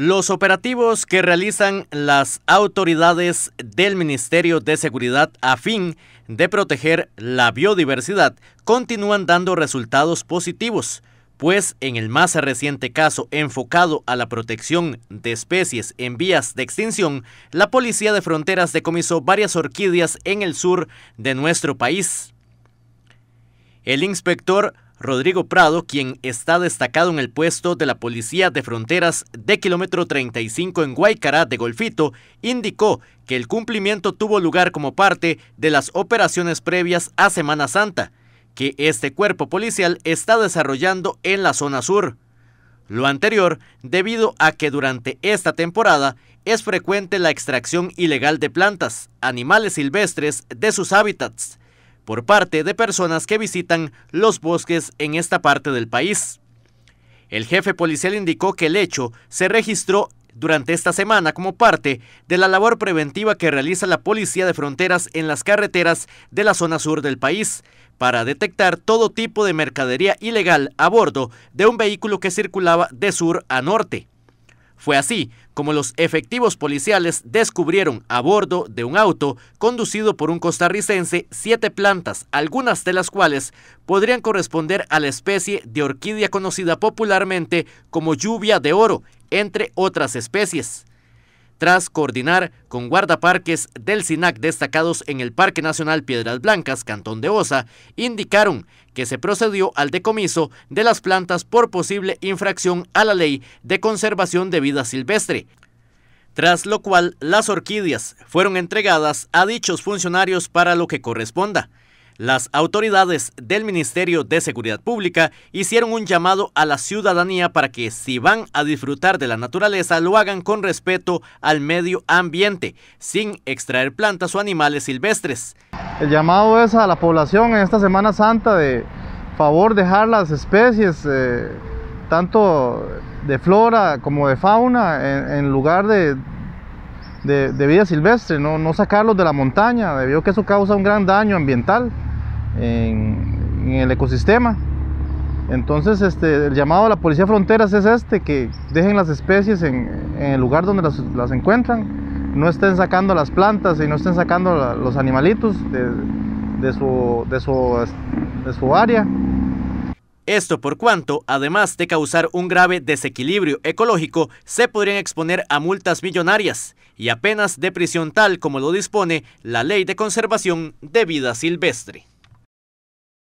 Los operativos que realizan las autoridades del Ministerio de Seguridad a fin de proteger la biodiversidad continúan dando resultados positivos, pues en el más reciente caso enfocado a la protección de especies en vías de extinción, la Policía de Fronteras decomisó varias orquídeas en el sur de nuestro país. El inspector Rodrigo Prado, quien está destacado en el puesto de la Policía de Fronteras de kilómetro 35 en Guaycará de Golfito, indicó que el cumplimiento tuvo lugar como parte de las operaciones previas a Semana Santa, que este cuerpo policial está desarrollando en la zona sur. Lo anterior debido a que durante esta temporada es frecuente la extracción ilegal de plantas, animales silvestres de sus hábitats, por parte de personas que visitan los bosques en esta parte del país. El jefe policial indicó que el hecho se registró durante esta semana como parte de la labor preventiva que realiza la Policía de Fronteras en las carreteras de la zona sur del país para detectar todo tipo de mercadería ilegal a bordo de un vehículo que circulaba de sur a norte. Fue así como los efectivos policiales descubrieron a bordo de un auto conducido por un costarricense siete plantas, algunas de las cuales podrían corresponder a la especie de orquídea conocida popularmente como lluvia de oro, entre otras especies tras coordinar con guardaparques del SINAC destacados en el Parque Nacional Piedras Blancas, Cantón de Osa, indicaron que se procedió al decomiso de las plantas por posible infracción a la Ley de Conservación de Vida Silvestre, tras lo cual las orquídeas fueron entregadas a dichos funcionarios para lo que corresponda. Las autoridades del Ministerio de Seguridad Pública hicieron un llamado a la ciudadanía para que si van a disfrutar de la naturaleza lo hagan con respeto al medio ambiente, sin extraer plantas o animales silvestres. El llamado es a la población en esta Semana Santa de favor dejar las especies, eh, tanto de flora como de fauna, en, lugar de, vida silvestre, no, no sacarlos de la montaña, debido a que eso causa un gran daño ambiental en, el ecosistema. Entonces, este, el llamado a la Policía Fronteras es este, que dejen las especies en, el lugar donde las, encuentran, no estén sacando las plantas y no estén sacando los animalitos de, su, de, su, área. Esto por cuanto, además de causar un grave desequilibrio ecológico, se podrían exponer a multas millonarias y apenas de prisión tal como lo dispone la Ley de Conservación de Vida Silvestre.